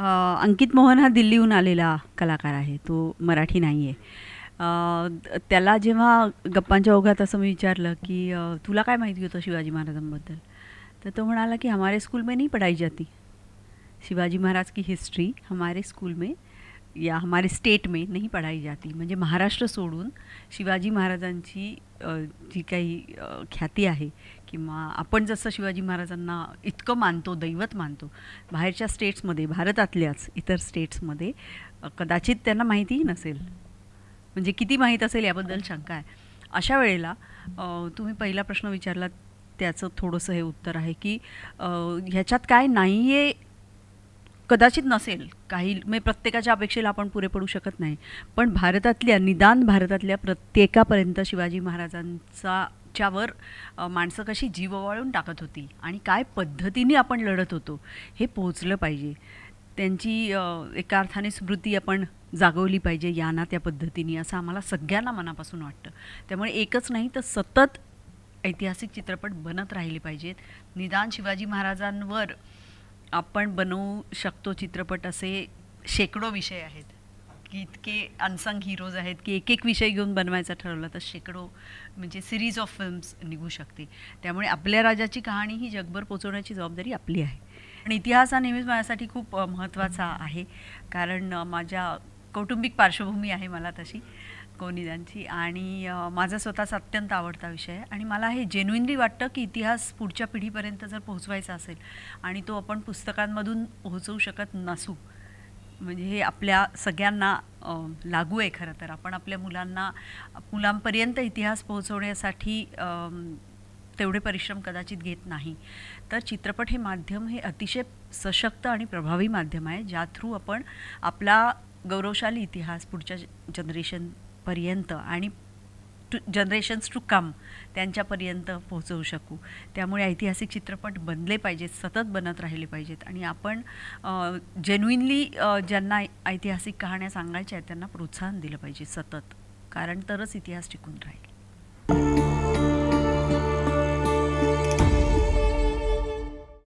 अंकित मोहन हा दिल्लीहून आलेला कलाकार आहे तो मराठी नाही आहे त्याला जेव्हा गप्पांच्या ओघात असं मी विचारलं की तुला काय माहिती होतं शिवाजी महाराजांबद्दल तर तो म्हणाला की हमारे स्कूल में नहीं पढ़ाई जाती शिवाजी महाराज की हिस्ट्री हमारे स्कूल में या हमारे स्टेट में नहीं पढाई जाती म्हणजे महाराष्ट्र सोडून शिवाजी महाराजांची जी काही ख्याती आहे किंवा आपण जसं शिवाजी महाराजांना इतकं मानतो दैवत मानतो बाहेरच्या स्टेट्समध्ये भारतातल्याच इतर स्टेट्समध्ये कदाचित त्यांना माहितीही नसेल म्हणजे किती माहीत असेल याबद्दल शंका आहे अशा वेळेला तुम्ही पहिला प्रश्न विचारला त्याचं थोडंसं हे उत्तर आहे की ह्याच्यात काय नाही आहे कदाचित नसेल काही म्हणजे प्रत्येकाच्या अपेक्षेला आपण पुरे पडू शकत नाही पण भारतातल्या निदान भारतातल्या प्रत्येकापर्यंत शिवाजी महाराजांचा च्यावर माणसं कशी जीव वाळून टाकत होती आणि काय पद्धतीने आपण लढत होतो हे पोहोचलं पाहिजे त्यांची एका अर्थाने स्मृती आपण जागवली पाहिजे या ना त्या पद्धतीने असं आम्हाला सगळ्यांना मनापासून वाटतं त्यामुळे एकच नाही तर सतत ऐतिहासिक चित्रपट बनत राहिले पाहिजेत निदान शिवाजी महाराजांवर आपण बनवू शकतो चित्रपट असे शेकडो विषय आहेत की इतके अनसंग हिरोज आहेत की एक एक विषय घेऊन बनवायचा ठरवला तर शेकडो म्हणजे सिरीज ऑफ फिल्म्स निघू शकते त्यामुळे आपल्या राजाची कहाणी ही जगभर पोचवण्याची जबाबदारी आपली आहे आणि इतिहास हा नेहमीच माझ्यासाठी खूप महत्त्वाचा आहे कारण माझ्या कौटुंबिक पार्श्वभूमी आहे मला तशी कोनिदांची आणि माझा स्वतःचा अत्यंत आवडता विषय आहे आणि मला हे जेन्युनली वाटतं की इतिहास पुढच्या पिढीपर्यंत जर पोहोचवायचा असेल आणि तो आपण पुस्तकांमधून पोहोचवू शकत नसू म्हणजे हे आपल्या सगळ्यांना लागू आहे खरं तर आपण आपल्या मुलांना मुलांपर्यंत इतिहास पोहोचवण्यासाठी तेवढे परिश्रम कदाचित घेत नाही तर चित्रपट हे माध्यम हे अतिशय सशक्त आणि प्रभावी माध्यम आहे ज्या थ्रू आपण आपला गौरवशाली इतिहास पुढच्या जनरेशन पर्यंत आणि टू जनरेशन्स टू कम त्यांच्यापर्यंत पोहोचवू शकू त्यामुळे ऐतिहासिक चित्रपट बनले पाहिजेत सतत बनत राहिले पाहिजेत आणि आपण जेन्युइनली ज्यांना ऐतिहासिक कहाण्या सांगायच्या आहेत त्यांना प्रोत्साहन दिलं पाहिजे सतत कारण तरच इतिहास टिकून राहील